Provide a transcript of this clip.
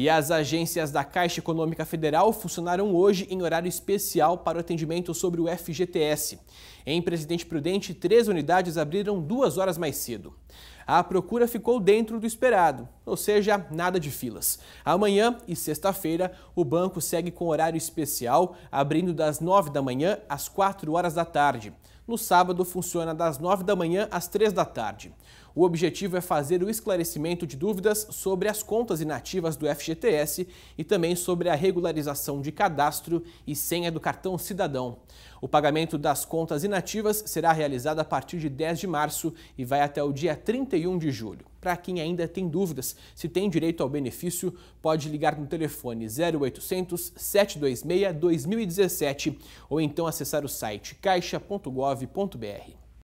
E as agências da Caixa Econômica Federal funcionaram hoje em horário especial para o atendimento sobre o FGTS. Em Presidente Prudente, três unidades abriram duas horas mais cedo. A procura ficou dentro do esperado, ou seja, nada de filas. Amanhã e sexta-feira, o banco segue com horário especial, abrindo das 9 da manhã às 4 horas da tarde. No sábado, funciona das 9 da manhã às 3 da tarde. O objetivo é fazer o esclarecimento de dúvidas sobre as contas inativas do FGTS e também sobre a regularização de cadastro e senha do cartão cidadão. O pagamento das contas inativas será realizado a partir de 10 de março e vai até o dia 31 de julho. Para quem ainda tem dúvidas se tem direito ao benefício, pode ligar no telefone 0800 726 2017 ou então acessar o site caixa.gov.br.